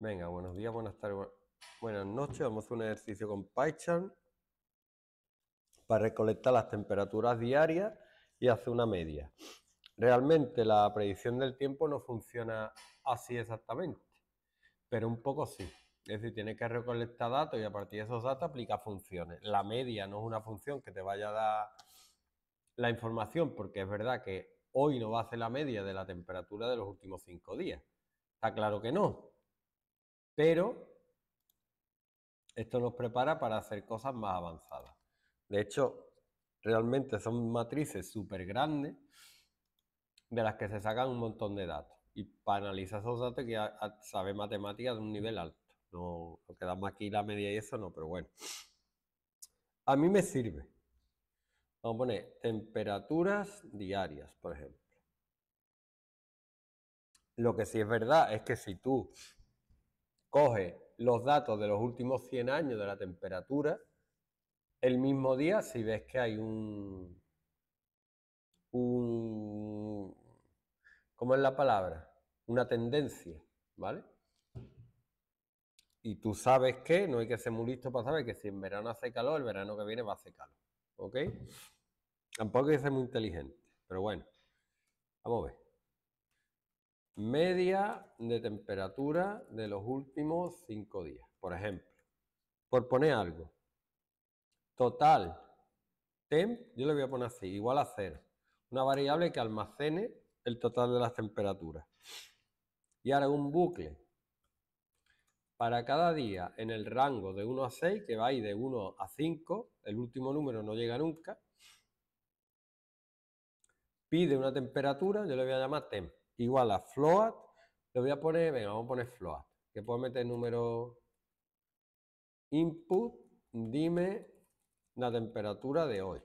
Venga, buenos días, buenas tardes, buenas noches. Vamos a hacer un ejercicio con PyCharm para recolectar las temperaturas diarias y hacer una media. Realmente la predicción del tiempo no funciona así exactamente, pero un poco sí. Es decir, tienes que recolectar datos y a partir de esos datos aplica funciones. La media no es una función que te vaya a dar la información, porque es verdad que hoy no va a hacer la media de la temperatura de los últimos cinco días. Está claro que no, pero esto nos prepara para hacer cosas más avanzadas. De hecho, realmente son matrices súper grandes de las que se sacan un montón de datos. Y para analizar esos datos hay que saber matemáticas de un nivel alto. No, no quedamos aquí la media y eso no, pero bueno. A mí me sirve. Vamos a poner temperaturas diarias, por ejemplo. Lo que sí es verdad es que si tú coge los datos de los últimos 100 años de la temperatura, el mismo día, si ves que hay un... un ¿Cómo es la palabra? Una tendencia, ¿vale? Y tú sabes que, no hay que ser muy listo para saber que si en verano hace calor, el verano que viene va a hacer calor, ¿ok? Tampoco hay que ser muy inteligente, pero bueno, vamos a ver media de temperatura de los últimos cinco días, por ejemplo. Por poner algo. Total. Temp, yo le voy a poner así, igual a cero. Una variable que almacene el total de las temperaturas. Y ahora un bucle. Para cada día en el rango de 1 a 6, que va ahí de 1 a 5, el último número no llega nunca, pide una temperatura, yo le voy a llamar temp igual a float, le voy a poner, venga, vamos a poner float, que puedo meter número input, dime la temperatura de hoy.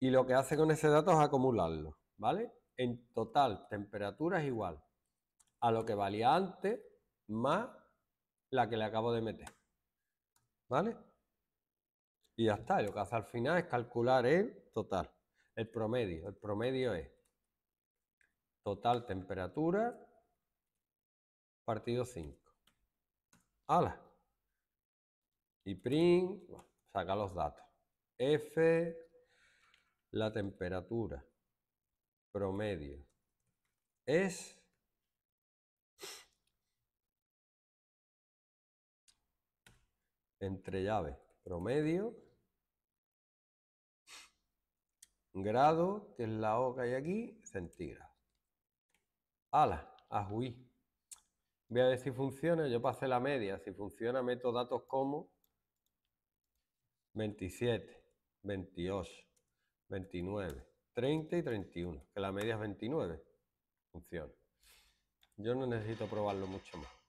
Y lo que hace con ese dato es acumularlo, ¿vale? En total, temperatura es igual a lo que valía antes más la que le acabo de meter, ¿vale? Y ya está, lo que hace al final es calcular el total, el promedio. El promedio es Total temperatura, partido 5. ¡Hala! Y print, saca los datos. F, la temperatura promedio es entre llaves promedio grado, que es la O que hay aquí, centígrado ala, a Voy a ver si funciona. Yo pasé la media. Si funciona, meto datos como 27, 28, 29, 30 y 31. Que la media es 29. Funciona. Yo no necesito probarlo mucho más.